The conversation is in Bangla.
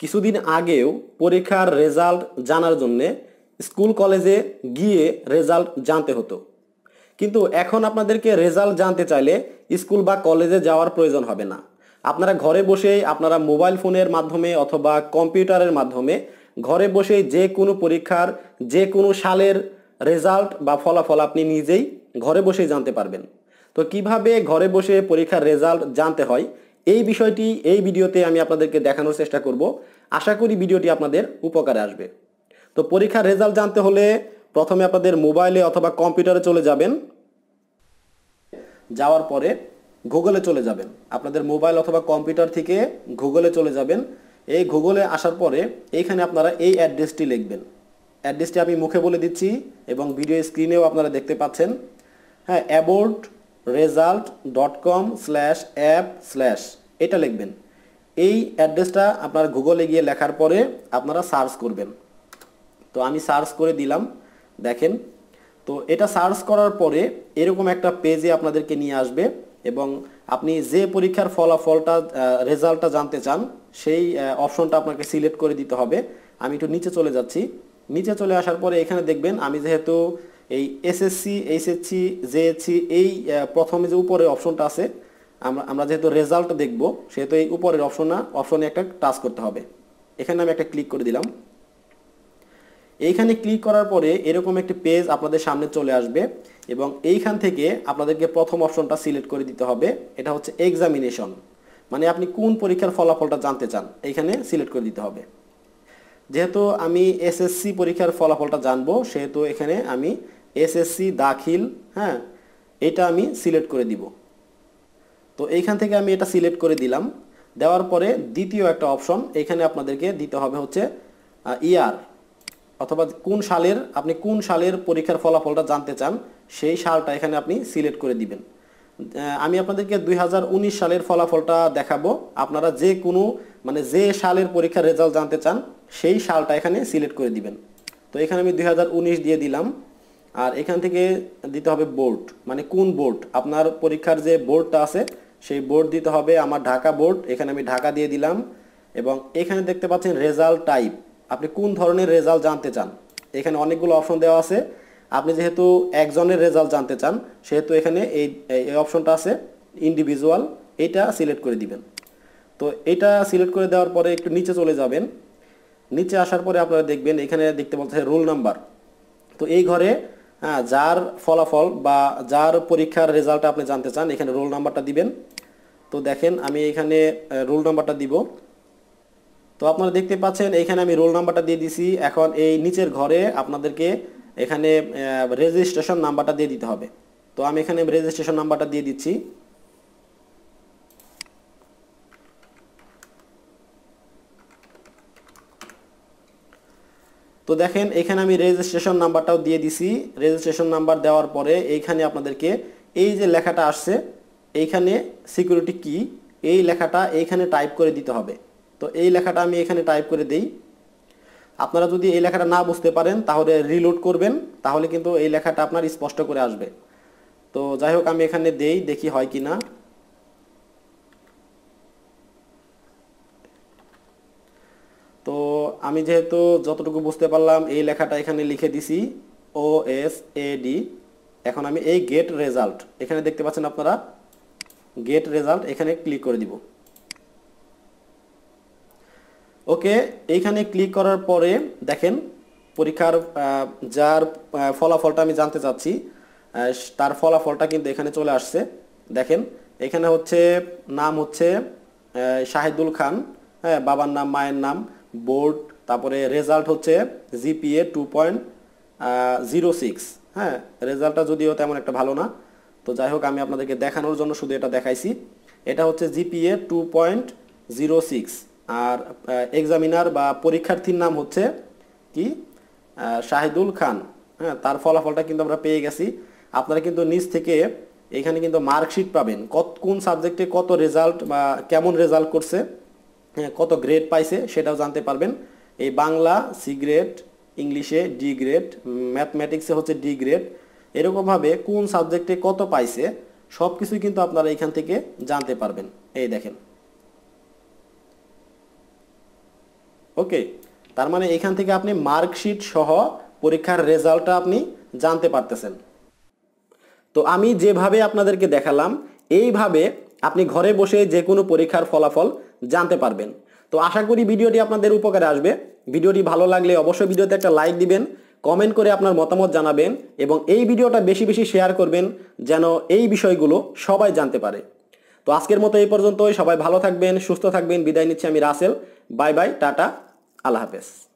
কিছুদিন আগেও পরীক্ষার রেজাল্ট জানার জন্যে স্কুল কলেজে গিয়ে রেজাল্ট জানতে হতো কিন্তু এখন আপনাদেরকে রেজাল্ট জানতে চাইলে স্কুল বা কলেজে যাওয়ার প্রয়োজন হবে না আপনারা ঘরে বসেই আপনারা মোবাইল ফোনের মাধ্যমে অথবা কম্পিউটারের মাধ্যমে ঘরে বসেই যে কোনো পরীক্ষার যে কোনো সালের রেজাল্ট বা ফলাফল আপনি নিজেই ঘরে বসেই জানতে পারবেন তো কিভাবে ঘরে বসে পরীক্ষার রেজাল্ট জানতে হয় এই বিষয়টি এই ভিডিওতে আমি আপনাদেরকে দেখানোর চেষ্টা করব আশা করি ভিডিওটি আপনাদের উপকারে আসবে তো পরীক্ষার রেজাল্ট জানতে হলে প্রথমে আপনাদের মোবাইলে অথবা কম্পিউটারে চলে যাবেন যাওয়ার পরে গুগলে চলে যাবেন আপনাদের মোবাইল অথবা কম্পিউটার থেকে গুগলে চলে যাবেন এই গুগলে আসার পরে এইখানে আপনারা এই অ্যাড্রেসটি লিখবেন অ্যাড্রেসটি আমি মুখে বলে দিচ্ছি এবং ভিডিও স্ক্রিনেও আপনারা দেখতে পাচ্ছেন হ্যাঁ e board result dot com slash app slash এটা লিখবেন এই অ্যাড্রেসটা আপনার গুগলে গিয়ে লেখার পরে আপনারা সার্চ করবেন তো আমি সার্চ করে দিলাম দেখেন তো এটা সার্চ করার পরে এরকম একটা পেজে আপনাদেরকে নিয়ে আসবে এবং আপনি যে পরীক্ষার ফলাফলটা রেজাল্টটা জানতে চান সেই অপশনটা আপনাকে সিলেক্ট করে দিতে হবে আমি একটু নিচে চলে যাচ্ছি নিচে চলে আসার পরে এখানে দেখবেন আমি যেহেতু এই এসএসসি এইচএসসি জেএসসি এই প্রথমে যে উপরে অপশনটা আছে আমরা আমরা যেহেতু রেজাল্ট দেখব সেহেতু এই উপরের অপশন অপশনে একটা টাচ করতে হবে এখানে আমি একটা ক্লিক করে দিলাম এইখানে ক্লিক করার পরে এরকম একটি পেজ আপনাদের সামনে চলে আসবে এবং এইখান থেকে আপনাদেরকে প্রথম অপশনটা সিলেক্ট করে দিতে হবে এটা হচ্ছে এক্সামিনেশন মানে আপনি কোন পরীক্ষার ফলাফলটা জানতে চান এইখানে সিলেক্ট করে দিতে হবে যেহেতু আমি এসএসসি পরীক্ষার ফলাফলটা জানবো সেহেতু এখানে আমি এসএসসি দাখিল হ্যাঁ এটা আমি সিলেক্ট করে দিব তো এইখান থেকে আমি এটা সিলেক্ট করে দিলাম দেওয়ার পরে দ্বিতীয় একটা অপশন এখানে আপনাদেরকে দিতে হবে হচ্ছে ইয়ার অথবা কোন সালের আপনি কোন সালের পরীক্ষার ফলাফলটা জানতে চান সেই সালটা এখানে আপনি সিলেক্ট করে দিবেন আমি আপনাদেরকে দুই সালের ফলাফলটা দেখাবো আপনারা যে কোনো মানে যে সালের পরীক্ষার রেজাল্ট জানতে চান সেই সালটা এখানে সিলেক্ট করে দিবেন তো এখানে আমি দুই দিয়ে দিলাম আর এখান থেকে দিতে হবে বোর্ড মানে কোন বোর্ড আপনার পরীক্ষার যে বোর্ডটা আছে সেই বোর্ড দিতে হবে আমার ঢাকা বোর্ড এখানে আমি ঢাকা দিয়ে দিলাম এবং এখানে দেখতে পাচ্ছেন রেজাল্ট টাইপ আপনি কোন ধরনের রেজাল্ট জানতে চান এখানে অনেকগুলো অপশন দেওয়া আছে আপনি যেহেতু একজনের রেজাল্ট জানতে চান সেহেতু এখানে এই এই অপশনটা আছে ইন্ডিভিজুয়াল এটা সিলেক্ট করে দিবেন তো এটা সিলেক্ট করে দেওয়ার পরে একটু নিচে চলে যাবেন নিচে আসার পরে আপনারা দেখবেন এখানে দেখতে পাচ্ছেন রোল নাম্বার তো এই ঘরে হ্যাঁ যার ফলাফল বা যার পরীক্ষার রেজাল্ট আপনি জানতে চান এখানে রোল নাম্বারটা দিবেন তো দেখেন আমি এখানে রোল নাম্বারটা দিব তো আপনারা দেখতে পাচ্ছেন এখানে আমি রোল নাম্বারটা দিয়ে দিছি এখন এই নিচের ঘরে আপনাদেরকে এখানে রেজিস্ট্রেশন নাম্বারটা দিয়ে দিতে হবে তো আমি এখানে রেজিস্ট্রেশন নাম্বারটা দিয়ে দিচ্ছি তো দেখেন এখানে আমি রেজিস্ট্রেশন নাম্বারটাও দিয়ে দিছি রেজিস্ট্রেশন নাম্বার দেওয়ার পরে এইখানে আপনাদেরকে এই যে লেখাটা আসছে এইখানে সিকিউরিটি কি এই লেখাটা এইখানে টাইপ করে দিতে হবে তো এই লেখাটা আমি এখানে টাইপ করে দেই আপনারা যদি এই লেখাটা না বুঝতে পারেন তাহলে রিলোড করবেন তাহলে কিন্তু এই লেখাটা আপনার স্পষ্ট করে আসবে তো যাই হোক আমি এখানে দেই দেখি হয় কি না আমি যেহেতু যতটুকু বুঝতে পারলাম এই লেখাটা এখানে লিখে দিছি ও এস এ ডি এখন আমি এই গেট রেজাল্ট এখানে দেখতে পাচ্ছেন আপনারা গেট রেজাল্ট এখানে ক্লিক করে দিব ওকে এইখানে ক্লিক করার পরে দেখেন পরীক্ষার যার ফলাফলটা আমি জানতে চাচ্ছি তার ফলাফলটা কিন্তু এখানে চলে আসছে দেখেন এখানে হচ্ছে নাম হচ্ছে শাহিদুল খান হ্যাঁ বাবার নাম মায়ের নাম বোর্ড তারপরে রেজাল্ট হচ্ছে GPA two point zero six হ্যাঁ রেজাল্টটা যদিও তেমন একটা ভালো না তো যাই হোক আমি আপনাদেরকে দেখানোর জন্য শুধু এটা দেখাইছি এটা হচ্ছে GPA two point zero six আর এক্সামিনার বা পরীক্ষার্থীর নাম হচ্ছে কি শাহিদুল খান হ্যাঁ তার ফলাফলটা কিন্তু আমরা পেয়ে গেছি আপনারা কিন্তু নিজ থেকে এখানে কিন্তু মার্কশিট পাবেন কত কোন সাবজেক্টে কত রেজাল্ট বা কেমন রেজাল্ট করছে হ্যাঁ কত গ্রেড পাইছে সেটাও জানতে পারবেন এই বাংলা সি গ্রেড ইংলিশে ডি গ্রেড ম্যাথমেটিক্সে হচ্ছে ডি গ্রেড এরকমভাবে কোন সাবজেক্টে কত পাইছে সব কিছুই কিন্তু আপনারা এখান থেকে জানতে পারবেন এই দেখেন ওকে তার মানে এখান থেকে আপনি মার্কশিট সহ পরীক্ষার রেজাল্টটা আপনি জানতে পারতেছেন তো আমি যেভাবে আপনাদেরকে দেখালাম এইভাবে আপনি ঘরে বসে যে কোনো পরীক্ষার ফলাফল জানতে পারবেন তো আশা করি ভিডিওটি আপনাদের উপকারে আসবে ভিডিওটি ভালো লাগলে অবশ্যই ভিডিওতে একটা লাইক দিবেন কমেন্ট করে আপনার মতামত জানাবেন এবং এই ভিডিওটা বেশি বেশি শেয়ার করবেন যেন এই বিষয়গুলো সবাই জানতে পারে তো আজকের মতো এই পর্যন্তই সবাই ভালো থাকবেন সুস্থ থাকবেন বিদায় নিচ্ছি আমি রাসেল বাই বাই টাটা আল্লাহ হাফেজ